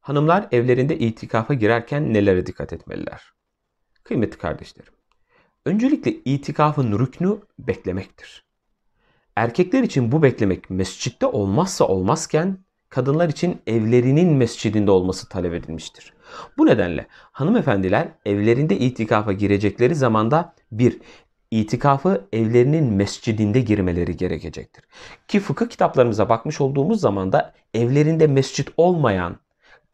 Hanımlar evlerinde itikafa girerken nelere dikkat etmeliler? Kıymetli kardeşlerim, öncelikle itikafın rüknü beklemektir. Erkekler için bu beklemek mescitte olmazsa olmazken kadınlar için evlerinin mescidinde olması talep edilmiştir. Bu nedenle hanımefendiler evlerinde itikafa girecekleri zamanda bir itikafı evlerinin mescidinde girmeleri gerekecektir. Ki fıkıh kitaplarımıza bakmış olduğumuz zaman da evlerinde mescit olmayan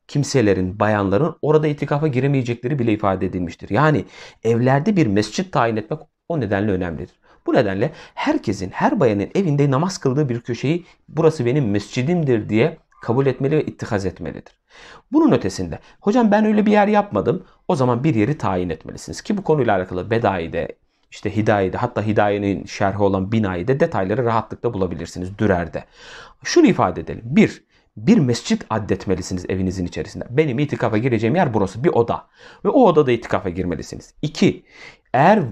kimselerin, bayanların orada itikafa giremeyecekleri bile ifade edilmiştir. Yani evlerde bir mescit tayin etmek o nedenle önemlidir. Bu nedenle herkesin, her bayanın evinde namaz kıldığı bir köşeyi burası benim mescidimdir diye kabul etmeli ve ittihaz etmelidir. Bunun ötesinde hocam ben öyle bir yer yapmadım o zaman bir yeri tayin etmelisiniz ki bu konuyla alakalı Bedai'de işte Hidaye'de hatta Hidaye'nin şerhi olan binayı detayları rahatlıkla bulabilirsiniz Dürer'de. Şunu ifade edelim. Bir, bir mescit addetmelisiniz evinizin içerisinde. Benim itikafa gireceğim yer burası. Bir oda. Ve o odada itikafa girmelisiniz. İki, eğer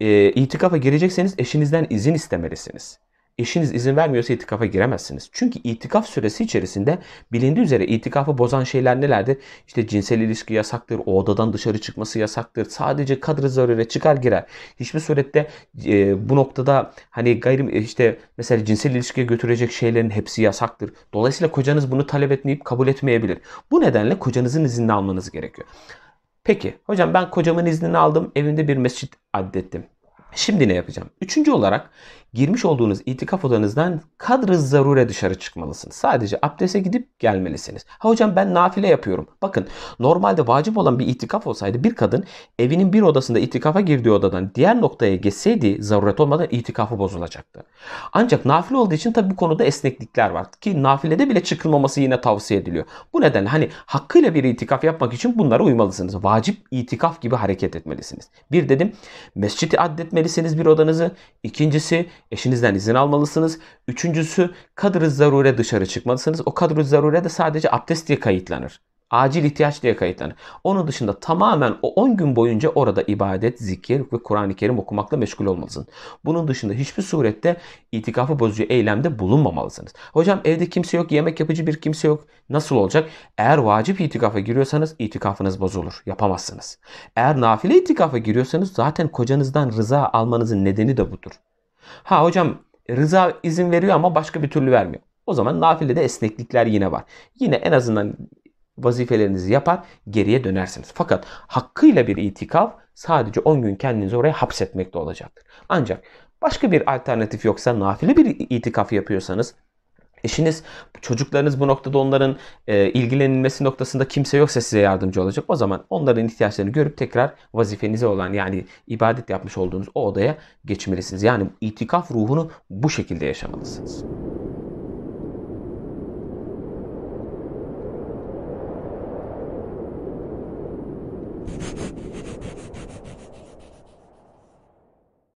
e, itikafa girecekseniz eşinizden izin istemelisiniz eşiniz izin vermiyorsa itikafa giremezsiniz. Çünkü itikaf süresi içerisinde bilindiği üzere itikafı bozan şeyler nelerdir? İşte cinsel ilişki yasaktır, o odadan dışarı çıkması yasaktır. Sadece kadrı zarure çıkar girer. Hiçbir surette e, bu noktada hani gayrim e, işte mesela cinsel ilişkiye götürecek şeylerin hepsi yasaktır. Dolayısıyla kocanız bunu talep etmeyip kabul etmeyebilir. Bu nedenle kocanızın iznini almanız gerekiyor. Peki hocam ben kocamın iznini aldım evimde bir mescit adettim. Şimdi ne yapacağım? Üçüncü olarak girmiş olduğunuz itikaf odanızdan kadr zarure dışarı çıkmalısınız. Sadece abdese gidip gelmelisiniz. Ha hocam ben nafile yapıyorum. Bakın normalde vacip olan bir itikaf olsaydı bir kadın evinin bir odasında itikafa girdiği odadan diğer noktaya geçseydi zaruret olmadan itikafı bozulacaktı. Ancak nafile olduğu için tabi bu konuda esneklikler var. Ki nafilede bile çıkılmaması yine tavsiye ediliyor. Bu nedenle hani hakkıyla bir itikaf yapmak için bunlara uymalısınız. Vacip itikaf gibi hareket etmelisiniz. Bir dedim mescidi addetmelisiniz bölmelisiniz bir odanızı. İkincisi eşinizden izin almalısınız. Üçüncüsü kadr zarure dışarı çıkmalısınız. O kadr zarure de sadece abdest diye kayıtlanır. Acil ihtiyaç diye kayıtlanır. Onun dışında tamamen o 10 gün boyunca orada ibadet, zikir ve Kur'an-ı Kerim okumakla meşgul olmalısın. Bunun dışında hiçbir surette itikafı bozucu eylemde bulunmamalısınız. Hocam evde kimse yok, yemek yapıcı bir kimse yok. Nasıl olacak? Eğer vacip itikafa giriyorsanız itikafınız bozulur. Yapamazsınız. Eğer nafile itikafa giriyorsanız zaten kocanızdan rıza almanızın nedeni de budur. Ha hocam rıza izin veriyor ama başka bir türlü vermiyor. O zaman nafilede esneklikler yine var. Yine en azından vazifelerinizi yapar geriye dönersiniz. Fakat hakkıyla bir itikaf, sadece 10 gün kendinizi oraya hapsetmekte olacaktır. Ancak başka bir alternatif yoksa nafile bir itikaf yapıyorsanız eşiniz, çocuklarınız bu noktada onların e, ilgilenilmesi noktasında kimse yoksa size yardımcı olacak. O zaman onların ihtiyaçlarını görüp tekrar vazifenize olan yani ibadet yapmış olduğunuz o odaya geçmelisiniz. Yani itikaf ruhunu bu şekilde yaşamalısınız. Thank you.